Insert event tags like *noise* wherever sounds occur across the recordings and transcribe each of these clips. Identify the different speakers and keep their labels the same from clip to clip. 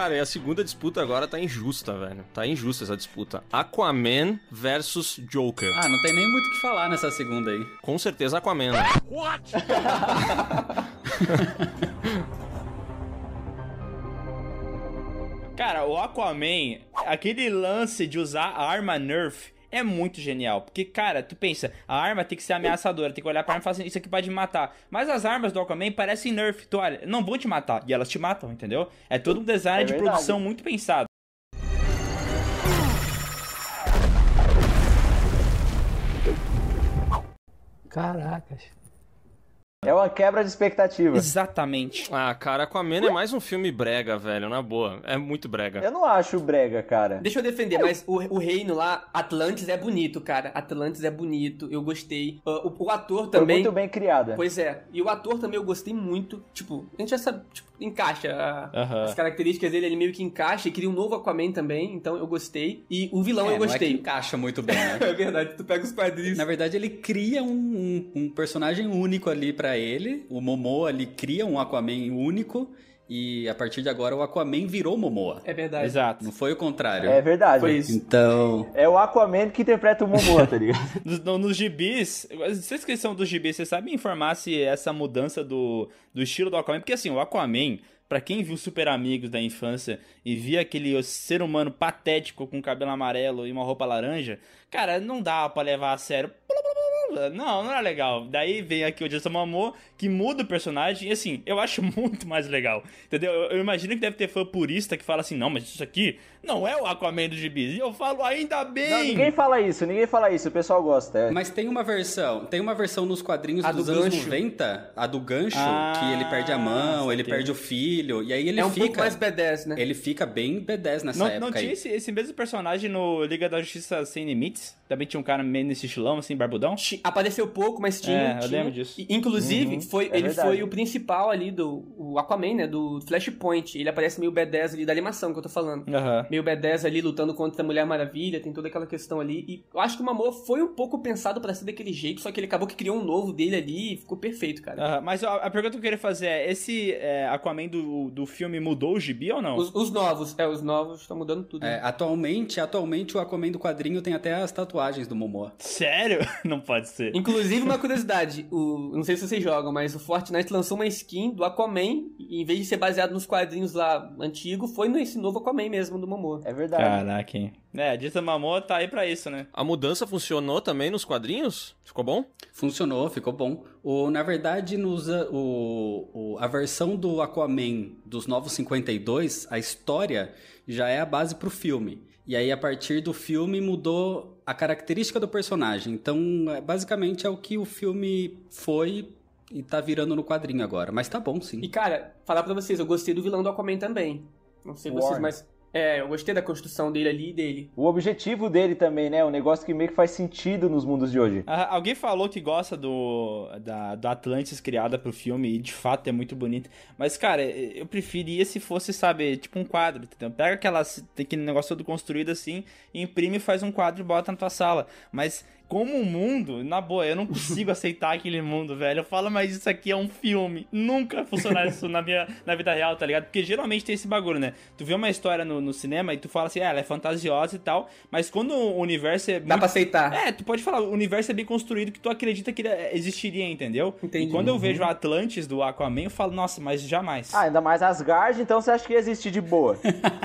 Speaker 1: Cara, e a segunda disputa agora tá injusta, velho. Tá injusta essa disputa. Aquaman versus Joker. Ah, não tem nem muito o que falar nessa segunda aí. Com certeza Aquaman. Né?
Speaker 2: What?
Speaker 3: *laughs* Cara, o Aquaman, aquele lance de usar a arma Nerf é muito genial. Porque, cara, tu pensa, a arma tem que ser ameaçadora, tem que olhar pra arma e falar assim, isso aqui pode me matar. Mas as armas do Aquaman parecem nerf. Tu olha, não vão te matar. E elas te matam, entendeu? É todo um design é de produção muito pensado.
Speaker 2: Caracas. É uma quebra de expectativa. Exatamente.
Speaker 1: Ah, cara, Aquaman é mais um filme brega, velho, na boa. É muito brega. Eu
Speaker 2: não acho brega, cara. Deixa eu defender, mas o, o reino lá,
Speaker 4: Atlantis é bonito, cara. Atlantis é bonito, eu gostei. Ah, o, o, ator também... Foi muito
Speaker 2: bem criada. Pois
Speaker 4: é. E o ator também eu gostei muito. Tipo, a gente já sabe, tipo, encaixa a, uh -huh. as características dele, ele meio que encaixa e cria um novo Aquaman também, então eu gostei. E o vilão é, eu gostei. Não é encaixa
Speaker 5: muito bem, né? *laughs* é
Speaker 4: verdade, tu pega os quadrinhos. Na verdade, ele cria um, um, um personagem único
Speaker 5: ali pra para ele. O Momoa ali cria um Aquaman único e a partir de agora o
Speaker 3: Aquaman virou Momoa. É verdade. Exato. Não foi o contrário. É verdade. Foi isso.
Speaker 5: Então.
Speaker 3: É o Aquaman
Speaker 2: que interpreta o Momoa, tá
Speaker 3: ligado? *laughs* nos, no, nos gibis, vocês que são dos gibis, vocês sabem informar se essa mudança do, do estilo do Aquaman? Porque assim, o Aquaman, para quem viu Super Amigos da infância e via aquele ser humano patético com cabelo amarelo e uma roupa laranja, cara, não dá para levar a sério. Blá, blá, blá não, não era legal. Daí vem aqui o Jason Momoa, que muda o personagem, e assim, eu acho *laughs* muito mais legal, entendeu? Eu, eu imagino que deve ter fã purista que fala assim, não, mas isso aqui não é o Aquaman do Gibis, E eu falo, ainda bem!
Speaker 2: Não, ninguém fala isso, ninguém fala isso, o pessoal gosta. É.
Speaker 5: Mas tem uma versão, tem uma versão nos quadrinhos a dos do anos gancho. 90, a do gancho, ah, que ele perde a ah, mão, ele que... perde o filho, e aí ele é um fica... pouco mais
Speaker 3: B10, né? Ele fica bem B10 nessa não, época Não tinha esse, esse, mesmo personagem no Liga da Justiça Sem Limites? Também tinha um cara meio nesse estilão, assim, barbudão? Apareceu pouco, mas tinha. É, tinha. eu lembro disso. Inclusive, uhum, foi, é ele verdade. foi o
Speaker 4: principal ali do o Aquaman, né?
Speaker 3: Do Flashpoint. Ele aparece meio
Speaker 4: B10 ali da animação que eu tô falando. Aham. Uhum meio B10 ali lutando contra a Mulher Maravilha, tem toda aquela questão ali.
Speaker 3: E eu acho que o Mamor foi um pouco pensado para ser daquele jeito, só que ele acabou que criou um novo dele ali e ficou perfeito, cara. mas a, a, pergunta que eu queria fazer é: esse é, Aquaman do, do filme mudou o gibi
Speaker 5: ou não? Os, os novos, é, os novos estão mudando tudo. É, né? atualmente, atualmente o Aquaman do quadrinho tem até
Speaker 4: as tatuagens do Momoa. Sério? *laughs* Não pode ser. Inclusive, uma *laughs* curiosidade: o, não sei se vocês jogam, mas o Fortnite lançou uma skin do Aquaman, e em vez de ser baseado nos quadrinhos lá
Speaker 3: antigo, foi nesse novo Aquaman mesmo do Momoa. Mamô. É verdade. Caraca, hein? É, a Dita Mamô tá aí pra isso, né?
Speaker 1: A mudança funcionou também nos quadrinhos? Ficou bom? Funcionou, ficou bom. O, na
Speaker 5: verdade, nos, o, o, a versão do Aquaman dos Novos 52, a história já é a base pro filme. E aí, a partir do filme, mudou a característica do personagem. Então, é, basicamente, é o que o filme foi
Speaker 4: e tá virando no quadrinho agora. Mas tá bom, sim. E, cara, falar pra vocês, eu gostei do vilão do Aquaman também. Não sei Warren. vocês, mas
Speaker 2: é, eu gostei
Speaker 3: da construção dele ali e dele.
Speaker 2: O objetivo dele também, né? Um negócio que meio que faz sentido nos mundos de hoje.
Speaker 3: Ah, alguém falou que gosta do da, do Atlantis criada pro filme e de fato é muito bonito. Mas, cara, eu preferia se fosse, sabe, tipo um quadro, entendeu? Pega aquela, aquele negócio todo construído assim, imprime, faz um quadro e bota na tua sala. Mas como o mundo, na boa, eu não consigo aceitar aquele mundo, velho. Eu falo, mas isso aqui é um filme. Nunca funcionar isso na minha na vida real, tá ligado? Porque geralmente tem esse bagulho, né? Tu vê uma história no, no cinema e tu fala assim, ah, ela é fantasiosa e tal, mas quando o universo é. Dá muito... pra aceitar. É, tu pode falar, o universo é bem construído que tu acredita que ele é, existiria, entendeu? Entendi. E quando eu vejo uhum. Atlantis do Aquaman, eu falo, nossa, mas jamais. Ah,
Speaker 2: ainda mais Asgard, então você acha que ia existir de boa.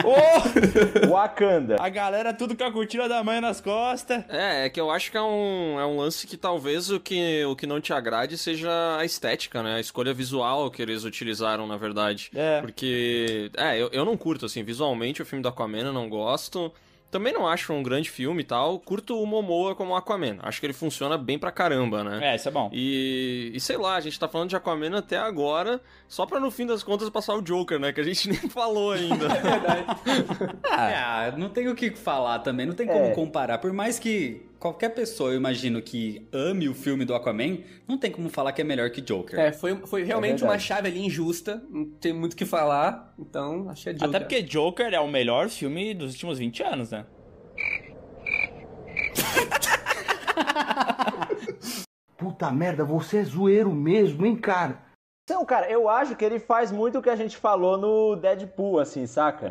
Speaker 3: Ô! *laughs* oh! Wakanda. A galera tudo com a cortina da mãe nas costas.
Speaker 1: É, é que eu acho que é um um, é um lance que talvez o que, o que não te agrade seja a estética, né? A escolha visual que eles utilizaram, na verdade. É. Porque, é, eu, eu não curto, assim, visualmente o filme da Aquaman eu não gosto. Também não acho um grande filme e tal. Curto o Momoa como Aquaman. Acho que ele funciona bem pra caramba, né? É, isso é bom. E, e sei lá, a gente tá falando de Aquaman até agora, só pra no fim das contas passar o Joker, né? Que a gente *laughs* nem falou ainda. é verdade. *laughs* ah, é, não tem o que falar
Speaker 5: também, não tem como é. comparar. Por mais que qualquer pessoa, eu imagino, que ame o filme do Aquaman, não tem como falar que é melhor que
Speaker 3: Joker. É, foi,
Speaker 4: foi realmente é uma chave ali injusta, não tem muito o que falar, então achei Joker. Até porque
Speaker 3: Joker é o melhor filme dos últimos 20 anos, né? *laughs*
Speaker 2: Puta merda, você é zoeiro mesmo, hein, cara? Então, cara, eu acho que ele faz muito o que a gente falou no Deadpool, assim, saca?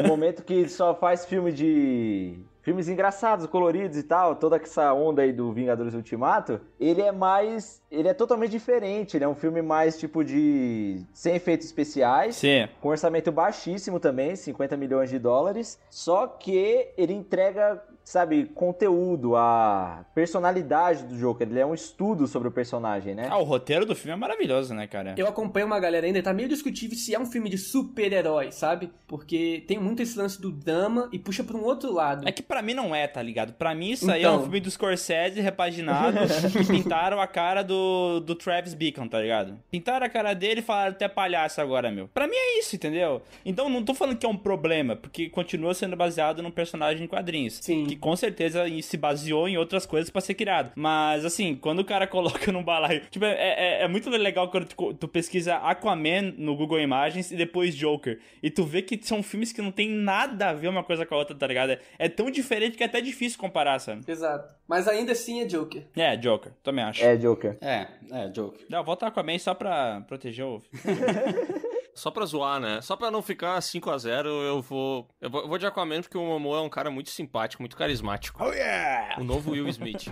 Speaker 2: No momento que só faz filme de filmes engraçados, coloridos e tal, toda essa onda aí do Vingadores Ultimato, ele é mais. Ele é totalmente diferente. Ele é um filme mais tipo de. sem efeitos especiais. Sim. Com orçamento baixíssimo também, 50 milhões de dólares. Só que ele entrega sabe, conteúdo, a personalidade do Joker. Ele é um estudo sobre o personagem, né? Ah,
Speaker 3: o roteiro do filme é maravilhoso, né, cara? Eu
Speaker 4: acompanho uma galera ainda, tá meio discutível se é um filme de super-herói, sabe?
Speaker 3: Porque tem muito esse lance do drama e puxa pra um outro lado. É que para mim não é, tá ligado? Para mim isso aí é um então. filme do Scorsese repaginado *laughs* que pintaram a cara do, do Travis Beacon, tá ligado? Pintaram a cara dele e falaram até palhaço agora, meu. Para mim é isso, entendeu? Então não tô falando que é um problema, porque continua sendo baseado num personagem em quadrinhos. Sim com certeza se baseou em outras coisas para ser criado. Mas assim, quando o cara *laughs* coloca num balaio. Tipo, é, é, é muito legal quando tu, tu, pesquisa Aquaman no Google Imagens e depois Joker. E tu vê que são filmes que não tem nada a ver uma coisa com a outra, tá ligado? É, é tão diferente que é até difícil comparar, sabe?
Speaker 1: Exato. Mas ainda assim é Joker.
Speaker 3: É, Joker, também acho. É Joker. É, é Joker.
Speaker 1: Não, volta Aquaman só pra proteger o. *laughs* *laughs* Só pra zoar, né? Só pra não ficar 5x0, eu vou. Eu vou de Aquaman porque o Momo é um cara muito simpático, muito carismático. Oh yeah! O novo Will Smith.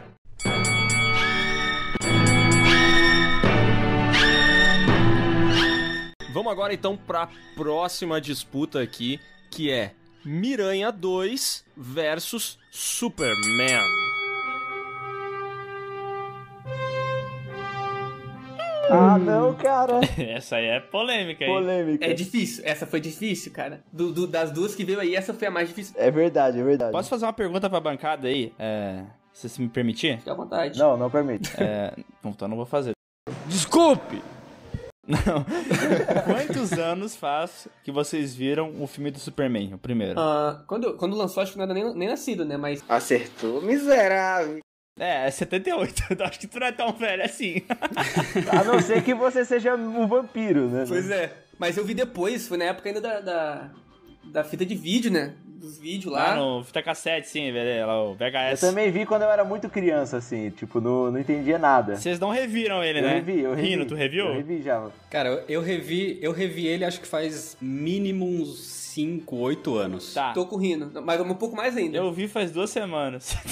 Speaker 1: Vamos agora então pra próxima disputa aqui, que é Miranha 2 versus Superman.
Speaker 4: Ah, hum. não, cara. *laughs* essa aí é polêmica, hein? Polêmica. É difícil. Essa foi difícil, cara.
Speaker 3: Do, do, das duas que veio aí, essa foi a mais
Speaker 2: difícil. É verdade, é verdade. Posso
Speaker 3: fazer uma pergunta pra bancada aí? É, se você me permitir? Fique à vontade. Não, não permite. É, então, então não vou fazer. Desculpe! Não. *laughs* Quantos anos faz que vocês viram o filme do Superman, o primeiro?
Speaker 4: Uh, quando, quando lançou, acho que não era nem, nem nascido, né? Mas.
Speaker 3: Acertou,
Speaker 4: miserável. É, 78. É *laughs* eu acho que tu não é tão velho assim. *laughs*
Speaker 2: a não ser que você seja um vampiro, né? Pois
Speaker 4: é. Mas eu vi depois, foi na época ainda da, da,
Speaker 3: da fita de vídeo, né? Dos vídeos lá. Ah, no fita cassete, sim, velho. É lá, o VHS.
Speaker 4: Eu também
Speaker 2: vi quando eu era muito criança, assim. Tipo, não, não entendia nada. Vocês não reviram ele, eu né? Eu revi, eu revi. Rino, tu reviu? Eu revi já.
Speaker 5: Cara, eu revi, eu revi ele acho que faz mínimo uns
Speaker 3: 5, 8 anos. Tá. Tô
Speaker 4: com o Rino, mas um pouco mais ainda. Eu vi faz duas semanas. *laughs*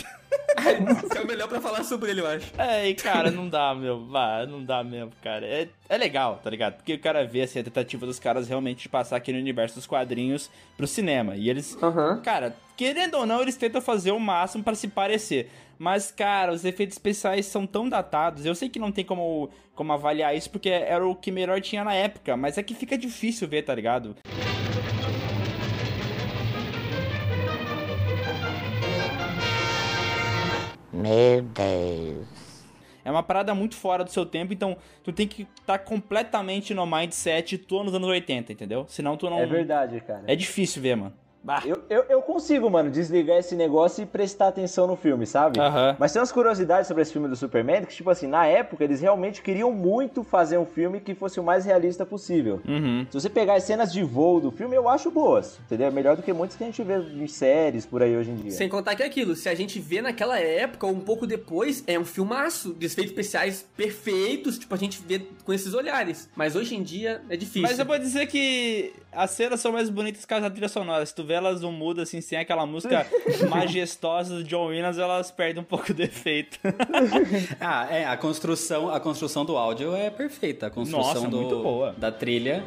Speaker 3: Esse é o melhor pra falar sobre ele, eu acho. É, e cara, não dá, meu. Bah, não dá mesmo, cara. É, é legal, tá ligado? Porque o cara vê assim, a tentativa dos caras realmente de passar aquele universo dos quadrinhos pro cinema. E eles. Uhum. Cara, querendo ou não, eles tentam fazer o máximo para se parecer. Mas, cara, os efeitos especiais são tão datados. Eu sei que não tem como, como avaliar isso, porque era o que melhor tinha na época. Mas é que fica difícil ver, tá ligado? Música É uma parada muito fora do seu tempo, então tu tem que estar tá completamente no mindset tu nos anos 80, entendeu? Senão tu não. É verdade, cara. É
Speaker 2: difícil ver, mano. Eu, eu, eu, consigo, mano, desligar esse negócio e prestar atenção no filme, sabe? Uhum. Mas tem umas curiosidades sobre esse filme do Superman que, tipo assim, na época eles realmente queriam muito fazer um filme que fosse o mais realista possível. Uhum. Se você pegar as cenas de voo do filme, eu acho boas, entendeu? É melhor do que muitos que a gente vê em séries por aí hoje em dia. Sem
Speaker 4: contar que é aquilo, se a gente vê naquela época ou um pouco depois, é um filmaço Desfeitos efeitos especiais perfeitos, tipo, a gente vê
Speaker 3: com esses olhares. Mas hoje em dia é difícil. Mas eu vou dizer que as cenas são mais bonitas que as trilhas sonoras. Se tu vê elas um muda, assim, sem aquela música *laughs* majestosa do John Williams, elas perdem um pouco do efeito. *laughs* ah, é, a construção, a construção do áudio é
Speaker 5: perfeita. A construção Nossa, do, da trilha.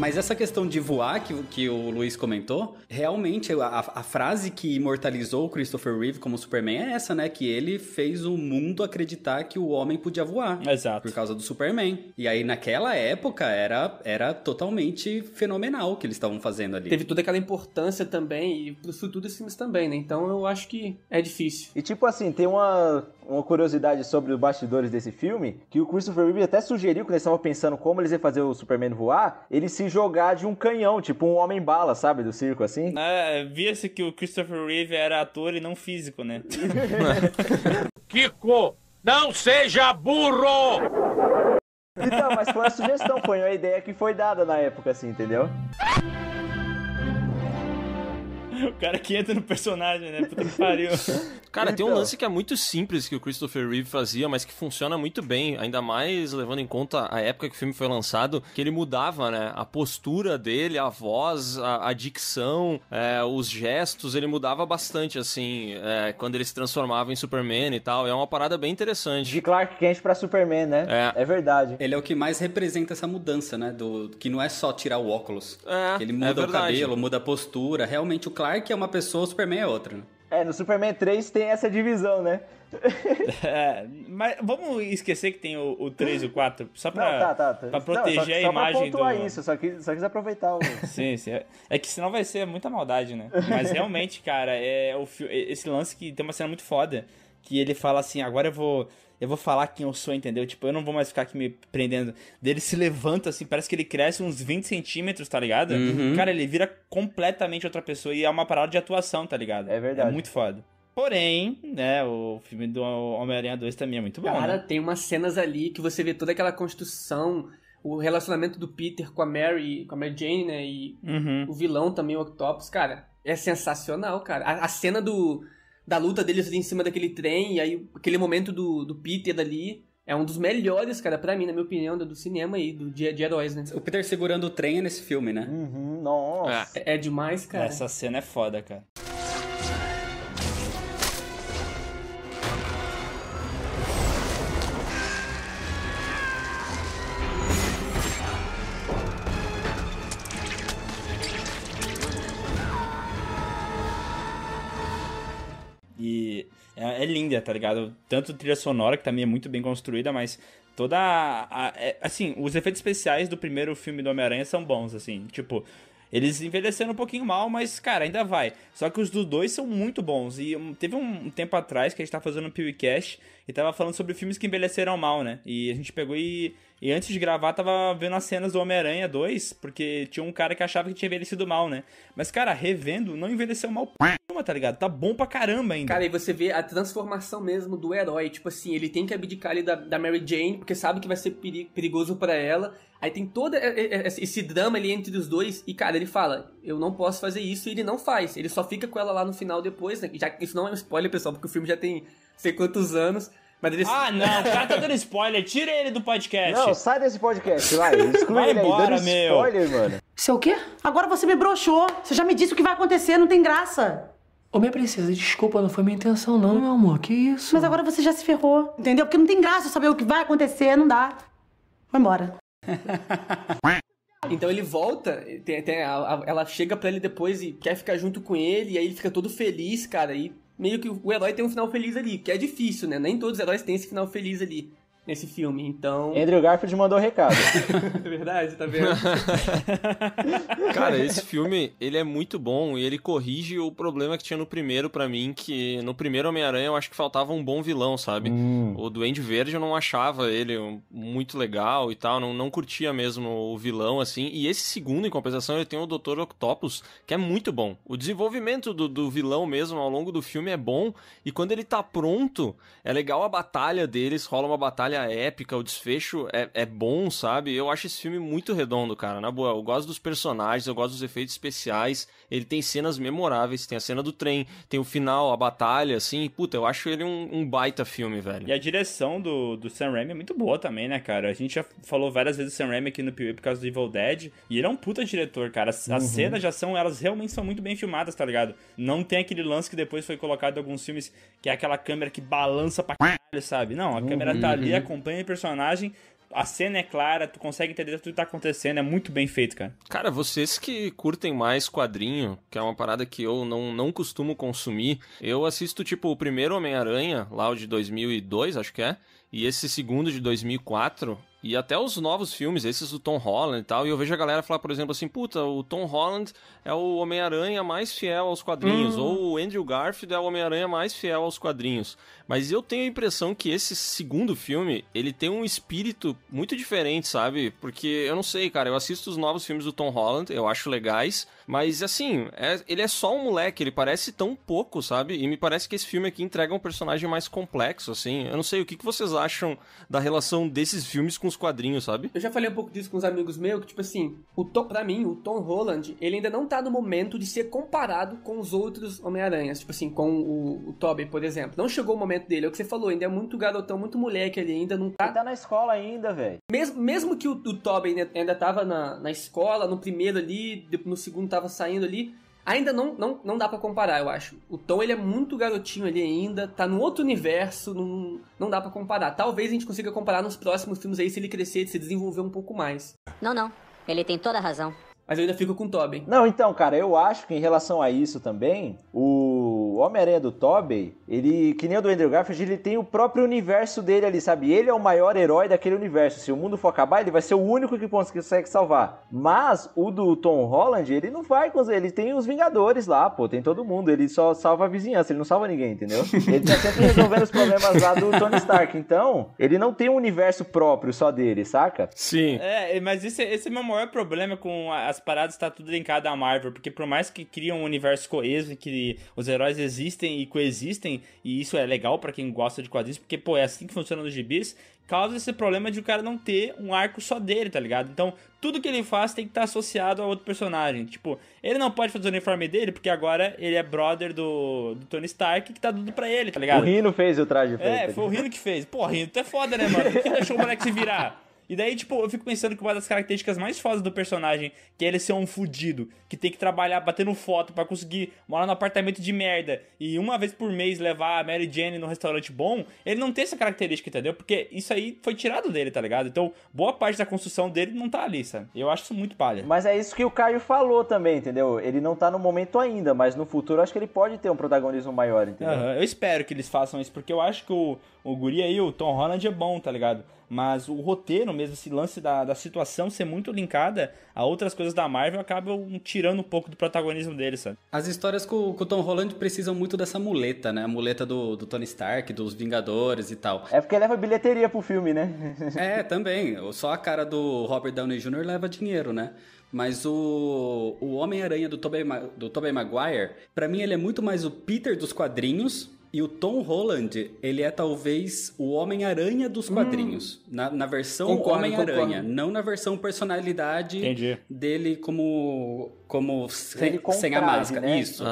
Speaker 5: Mas essa questão de voar que, que o Luiz comentou, realmente a, a frase que imortalizou o Christopher Reeve como Superman é essa, né? Que ele fez o mundo acreditar que o homem podia voar. Exato. Por causa do Superman. E aí naquela época era, era totalmente fenomenal o que eles estavam fazendo ali. Teve toda aquela
Speaker 2: importância
Speaker 5: também
Speaker 2: e pro
Speaker 4: futuro dos filmes também, né? Então eu acho que
Speaker 2: é difícil. E tipo assim, tem uma, uma curiosidade sobre os bastidores desse filme, que o Christopher Reeve até sugeriu que eles estavam pensando como eles iam fazer o Superman voar, ele se jogar de um canhão, tipo um homem-bala, sabe? Do circo, assim.
Speaker 3: Ah, via-se que o Christopher Reeve era ator e não físico, né? *laughs* Kiko, não seja burro!
Speaker 2: Então, mas foi uma sugestão, foi uma ideia que foi dada na época, assim, entendeu?
Speaker 3: *laughs* o cara que entra no personagem, né? Puta que
Speaker 1: pariu. Cara, tem um então. lance que é muito simples que o Christopher Reeve fazia, mas que funciona muito bem, ainda mais levando em conta a época que o filme foi lançado, que ele mudava, né? A postura dele, a voz, a, a dicção, é, os gestos, ele mudava bastante, assim, é, quando ele se transformava em Superman e tal. É uma parada bem interessante. De
Speaker 2: Clark Kent pra Superman, né?
Speaker 5: É. é verdade. Ele é o que mais representa essa mudança, né? Do, que não é só tirar o óculos. É, ele muda é o cabelo, muda a postura. Realmente o Clark Clark é uma pessoa, o Superman
Speaker 3: é outra, né?
Speaker 2: É, no Superman 3 tem essa divisão, né?
Speaker 3: *laughs* é, mas vamos esquecer que tem o, o 3 e o 4, só pra, Não, tá, tá, tá. pra proteger Não, só, a só imagem pra do.
Speaker 2: isso, só, que, só quis aproveitar o. *laughs*
Speaker 3: sim, sim. É que senão vai ser muita maldade, né? Mas
Speaker 2: realmente, cara,
Speaker 3: é o, esse lance que tem uma cena muito foda que ele fala assim, agora eu vou eu vou falar quem eu sou, entendeu? Tipo, eu não vou mais ficar aqui me prendendo. dele se levanta, assim, parece que ele cresce uns 20 centímetros, tá ligado? Uhum. Cara, ele vira completamente outra pessoa e é uma parada de atuação, tá ligado? É verdade. É muito foda. Porém, né, o filme do Homem-Aranha 2 também é muito bom. Cara,
Speaker 4: né? tem umas cenas ali que você vê toda aquela construção, o relacionamento do Peter com a Mary, com a Mary Jane, né? E uhum. o vilão também, o Octopus, cara, é sensacional, cara. a, a cena do da luta deles ali em cima daquele trem, e aí aquele momento do, do Peter dali. É um dos melhores, cara, pra mim, na minha opinião, do cinema e do dia de heróis, né? O Peter segurando o trem
Speaker 5: nesse filme, né? Uhum, nossa. É. é demais, cara. Essa
Speaker 4: cena é foda, cara.
Speaker 3: é, é linda, tá ligado? Tanto trilha sonora, que também é muito bem construída, mas toda a, a, é, assim, os efeitos especiais do primeiro filme do Homem-Aranha são bons, assim, tipo, eles envelheceram um pouquinho mal, mas, cara, ainda vai. Só que os do dois são muito bons. E teve um tempo atrás que a gente tava fazendo um PewCast e tava falando sobre filmes que envelheceram mal, né? E a gente pegou e e antes de gravar, tava vendo as cenas do Homem-Aranha 2, porque tinha um cara que achava que tinha envelhecido mal, né? Mas, cara, revendo, não envelheceu mal nenhuma,
Speaker 4: tá ligado? Tá bom pra caramba ainda. Cara, e você vê a transformação mesmo do herói. Tipo assim, ele tem que abdicar ali da, da Mary Jane, porque sabe que vai ser perigoso para ela. Aí tem todo é, é, é, esse drama ali entre os dois. E, cara, ele fala, eu não posso fazer isso, e ele não faz. Ele só fica com ela lá no final depois, né? Já, isso não é um spoiler, pessoal, porque o filme já tem sei quantos anos. Mas eles... Ah, não, o cara tá *laughs* dando
Speaker 3: spoiler, tira ele do podcast.
Speaker 4: Não,
Speaker 2: sai desse podcast, vai. *laughs* Vai embora, aí, meu. Spoiler, mano. Isso é o quê? Agora você me broxou. Você já me disse o que vai acontecer, não tem graça. Ô, minha princesa, desculpa, não foi minha intenção, não, meu amor. Que isso? Mas agora você já se ferrou, entendeu? Porque não tem graça saber o que vai acontecer, não dá. Vai embora. *laughs*
Speaker 4: Então ele volta, tem, tem, a, a, ela chega pra ele depois e quer ficar junto com ele, e aí ele fica todo feliz, cara, e meio que o herói tem um final feliz ali, que é difícil, né? Nem todos os heróis têm esse final feliz ali nesse filme, então... Andrew
Speaker 2: Garfield mandou recado. *laughs*
Speaker 4: é verdade, tá vendo?
Speaker 1: *laughs* Cara, esse filme, ele é muito bom e ele corrige o problema que tinha no primeiro para mim, que no primeiro Homem-Aranha eu acho que faltava um bom vilão, sabe? Hum. O Duende Verde eu não achava ele muito legal e tal, não, não curtia mesmo o vilão, assim, e esse segundo, em compensação, ele tem o Dr. Octopus, que é muito bom. O desenvolvimento do, do vilão mesmo ao longo do filme é bom, e quando ele tá pronto, é legal a batalha deles, rola uma batalha batalha épica, o desfecho é, é bom, sabe? Eu acho esse filme muito redondo, cara. Na boa, eu gosto dos personagens, eu gosto dos efeitos especiais. Ele tem cenas memoráveis, tem a cena do trem, tem o final, a batalha, assim. Puta, eu acho ele um, um baita filme, velho. E a direção do,
Speaker 3: do Sam Raimi é muito boa também, né, cara? A gente já falou várias vezes do Sam Raimi aqui no PewDiePie por causa do Evil Dead. E ele é um puta diretor, cara. As, uhum. as cenas já são, elas realmente são muito bem filmadas, tá ligado? Não tem aquele lance que depois foi colocado em alguns filmes, que é aquela câmera que balança pra caralho, sabe? Não, a uhum. câmera tá ali, a acompanha o personagem, a cena é clara, tu consegue entender tudo que tá acontecendo, é muito bem feito, cara.
Speaker 1: Cara, vocês que curtem mais quadrinho, que é uma parada que eu não, não costumo consumir, eu assisto, tipo, o primeiro Homem-Aranha, lá o de 2002, acho que é, e esse segundo de 2004, e até os novos filmes, esses do Tom Holland e tal, e eu vejo a galera falar, por exemplo, assim, puta, o Tom Holland é o Homem-Aranha mais fiel aos quadrinhos, uhum. ou o Andrew Garfield é o Homem-Aranha mais fiel aos quadrinhos. Mas eu tenho a impressão que esse segundo filme, ele tem um espírito muito diferente, sabe? Porque eu não sei, cara, eu assisto os novos filmes do Tom Holland, eu acho legais, mas assim, é, ele é só um moleque, ele parece tão pouco, sabe? E me parece que esse filme aqui entrega um personagem mais complexo, assim. Eu não sei, o que, que vocês acham da relação desses filmes com os quadrinhos, sabe? Eu já falei um pouco disso com os amigos meus, que tipo assim, o
Speaker 4: Tom, pra mim, o Tom Holland, ele ainda não tá no momento de ser comparado com os outros Homem-Aranhas, tipo assim, com o, o Tobey, por exemplo. Não chegou o momento dele, é o que você falou, ainda é muito garotão, muito moleque, ele ainda não tá... Ele tá na escola ainda, velho. Mesmo, mesmo que o, o Tobey ainda, ainda tava na, na escola, no primeiro ali, no segundo tava saindo ali, Ainda não, não, não dá para comparar, eu acho. O Tom, ele é muito garotinho ali ainda, tá num outro universo, num, não dá para comparar. Talvez a gente consiga comparar nos próximos filmes aí se ele crescer, se desenvolver um pouco mais. Não, não. Ele tem toda a
Speaker 2: razão. Mas eu ainda fico com o Tobin. Não, então, cara, eu acho que em relação a isso também, o Homem-Aranha do Tobey, ele, que nem o do Andrew Garfield, ele tem o próprio universo dele ali, sabe? Ele é o maior herói daquele universo. Se o mundo for acabar, ele vai ser o único que consegue salvar. Mas o do Tom Holland, ele não vai com Ele tem os Vingadores lá, pô, tem todo mundo. Ele só salva a vizinhança, ele não salva ninguém, entendeu? Ele tá sempre resolvendo os problemas lá do Tony Stark. Então, ele não tem um universo próprio só dele, saca? Sim.
Speaker 3: É, mas esse, esse é o meu maior problema com as paradas tá tudo linkado à Marvel, porque por mais que criam um universo coeso e que os heróis existem e coexistem, e isso é legal para quem gosta de quadrinhos, porque, pô, é assim que funciona nos gibis, causa esse problema de o cara não ter um arco só dele, tá ligado? Então, tudo que ele faz tem que estar tá associado a outro personagem. Tipo, ele não pode fazer o uniforme dele, porque agora ele é brother do, do Tony Stark, que tá tudo pra ele, tá ligado? O Rino
Speaker 2: fez o traje. É, foi o Rino
Speaker 3: que fez. Pô, Rino, tu é foda, né, mano? Por que deixou o moleque se virar? *laughs* E daí, tipo, eu fico pensando que uma das características mais fodas do personagem, que é ele ser um fudido, que tem que trabalhar batendo foto para conseguir morar num apartamento de merda e uma vez por mês levar a Mary Jane num restaurante bom, ele não tem essa característica, entendeu? Porque isso aí foi tirado dele, tá ligado? Então, boa parte da construção dele não tá ali, sabe? Eu acho isso muito palha.
Speaker 2: Mas é isso que o Caio falou também, entendeu? Ele não tá no momento ainda, mas no futuro acho que ele pode ter um protagonismo maior, entendeu? Uhum,
Speaker 3: eu espero que eles façam isso, porque eu acho que o, o guri aí, o Tom Holland, é bom, tá ligado? mas o roteiro mesmo, esse lance da, da situação ser muito linkada a outras coisas da Marvel acaba tirando um pouco do protagonismo dele, sabe? As histórias com, com o Tom Holland precisam
Speaker 5: muito dessa muleta, né? A muleta do, do Tony Stark, dos Vingadores e tal.
Speaker 2: É porque leva bilheteria pro filme, né? *laughs* é,
Speaker 5: também. Só a cara do Robert Downey Jr. leva dinheiro, né? Mas o, o Homem-Aranha do Tobey, do Tobey Maguire, para mim ele é muito mais o Peter dos quadrinhos e o Tom Holland, ele é talvez o Homem-Aranha dos hum. quadrinhos. Hum. Na, na, versão Homem-Aranha, não na versão personalidade Entendi. dele como como sem, sem a máscara. Né? Isso.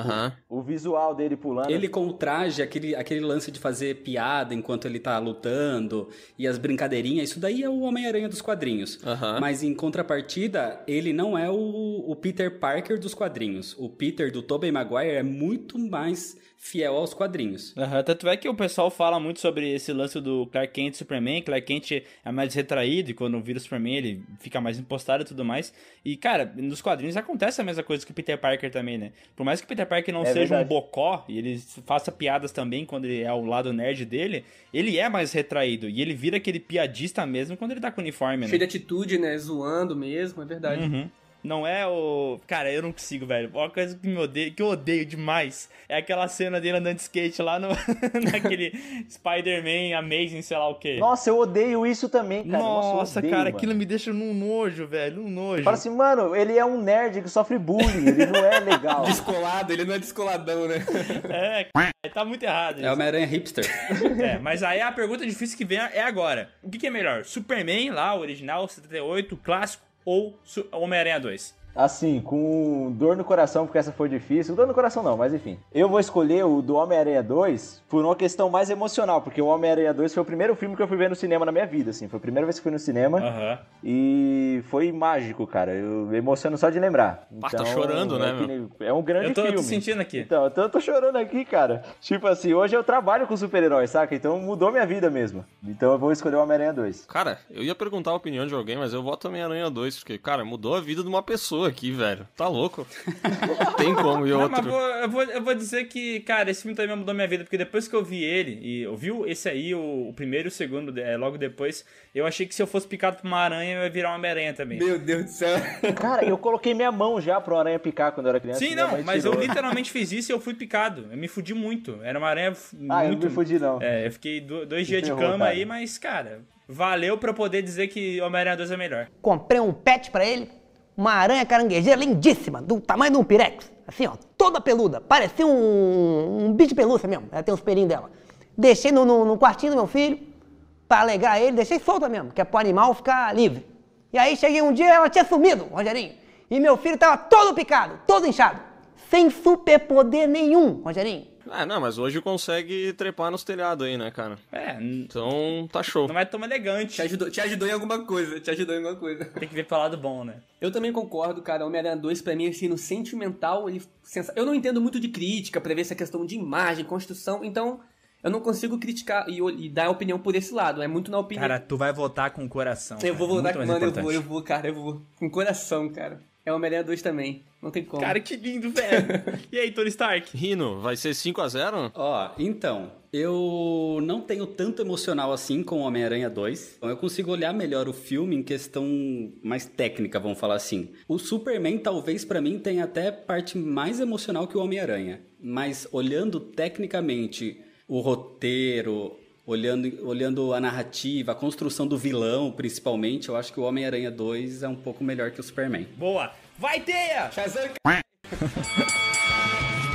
Speaker 5: O, o, visual dele pulando. Ele assim. com o traje, aquele, aquele lance de fazer piada enquanto ele tá lutando e as brincadeirinhas, isso daí é o Homem-Aranha dos quadrinhos. Mas em contrapartida, ele não é o, o Peter Parker dos quadrinhos. O Peter do Tobey Maguire é muito mais
Speaker 3: fiel aos quadrinhos. Tanto é que o pessoal fala muito sobre esse lance do Clark Kent Superman. Clark Kent é mais retraído e quando vira o Superman ele fica mais impostado e tudo mais. E, cara, nos quadrinhos acontece a mesma coisa que o Peter Parker também, né? Por mais que o Peter Parker não é seja verdade. um bocó e ele faça piadas também quando ele é ao lado nerd dele, ele é mais retraído e ele vira aquele piadista mesmo quando ele tá com o uniforme, Cheio né? Cheio de atitude, né? Zoando mesmo, é verdade. Uhum. Não é o. Cara, eu não consigo, velho. Uma coisa que, me odeio, que eu odeio demais é aquela cena dele andando de skate lá no. *laughs* naquele Spider-Man Amazing, sei lá o quê. Nossa, eu
Speaker 2: odeio isso também, cara. Nossa, Nossa odeio, cara, mano. aquilo me deixa num nojo, velho. Um nojo. Fala assim, mano, ele é um nerd que sofre bullying. Ele
Speaker 3: não é legal. *laughs* Descolado, ele não é descoladão, né? É, tá muito errado. É isso. É uma Homem-Aranha hipster. *laughs* É, mas aí a pergunta difícil que vem é agora. O que, que é melhor? Superman lá, original, 78, clássico ou Homem-Aranha 2
Speaker 2: assim, com dor no coração, porque essa foi difícil. Dor no coração não, mas enfim. Eu vou escolher o do Homem-Aranha 2 por uma questão mais emocional, porque o Homem-Aranha 2 foi o primeiro filme que eu fui ver no cinema na minha vida, assim. Foi a primeira vez que fui no cinema. Uhum. E foi mágico, cara. Eu emociono só de lembrar. Então, ah, tá então, chorando, é, né, meu? É um grande eu tô, filme. Eu tô sentindo aqui. Então, então eu tô chorando aqui, cara. Tipo assim, hoje eu trabalho com super-heróis, saca? Então mudou minha vida mesmo. Então eu vou escolher o Homem-Aranha 2.
Speaker 1: Cara, eu ia perguntar a opinião de alguém, mas eu voto Homem-Aranha 2, porque, cara, mudou a vida de uma pessoa aqui, velho. Tá louco.
Speaker 2: Não tem como e outro. Não, vou,
Speaker 1: eu, vou, eu vou dizer que,
Speaker 3: cara, esse filme também mudou minha vida, porque depois que eu vi ele, e eu vi esse aí, o, o primeiro e o segundo, é, logo depois, eu achei que se eu fosse picado por uma aranha, eu ia virar uma aranha também. Meu Deus do céu.
Speaker 2: Cara, eu coloquei minha mão já pra uma aranha picar quando eu era criança. Sim, não, mas tirou. eu literalmente
Speaker 3: fiz isso e eu fui picado. Eu me fudi muito. Era uma aranha ah, muito... Ah, eu não me fudi, não. É, eu fiquei dois dias de cama aí, mas, cara, valeu pra eu poder dizer que Homem-Aranha 2 é melhor.
Speaker 4: Comprei um pet pra ele, uma aranha caranguejeira lindíssima, do tamanho de um pirex. Assim, ó, toda peluda. Parecia um, um bicho de pelúcia mesmo. Ela tem uns pelinhos dela. Deixei no, no, no quartinho do meu filho, para alegar ele, deixei solta mesmo, que é pro animal ficar livre. E aí cheguei um dia, ela tinha sumido, Rogerinho. E meu filho estava todo picado, todo inchado. Sem superpoder nenhum, Rogerinho.
Speaker 1: Ah, não, mas hoje consegue trepar nos telhados aí, né, cara? É. Então, tá show. Não é tão elegante. Te ajudou, te ajudou em alguma coisa, te ajudou em alguma coisa. Tem que ver pro lado bom, né? Eu também concordo,
Speaker 4: cara. Homem-Aranha 2, pra mim, assim, no sentimental, ele... Eu não entendo muito de crítica pra ver essa questão de imagem, construção, então... Eu não consigo criticar e, e, dar opinião por esse lado. É muito na opinião. Cara,
Speaker 3: tu vai votar com o coração. Eu cara. vou é votar com mano, eu vou, eu
Speaker 4: vou, cara, eu vou. Com o coração, cara. É o Homem-Aranha 2 também. Não tem como. Cara, que lindo, velho.
Speaker 3: *laughs* e aí, Tony Stark? Rino, vai ser 5
Speaker 5: a 0 Ó, então, eu não tenho tanto emocional assim com Homem-Aranha 2. Então eu consigo olhar melhor o filme em questão mais técnica, vamos falar assim. O Superman talvez para mim tenha até parte mais emocional que o Homem-Aranha, mas olhando tecnicamente o roteiro, olhando, olhando a narrativa, a construção do vilão, principalmente, eu acho que o Homem-Aranha 2 é um pouco melhor que o Superman.
Speaker 3: Boa! Vai, Teia! Shazam! *laughs*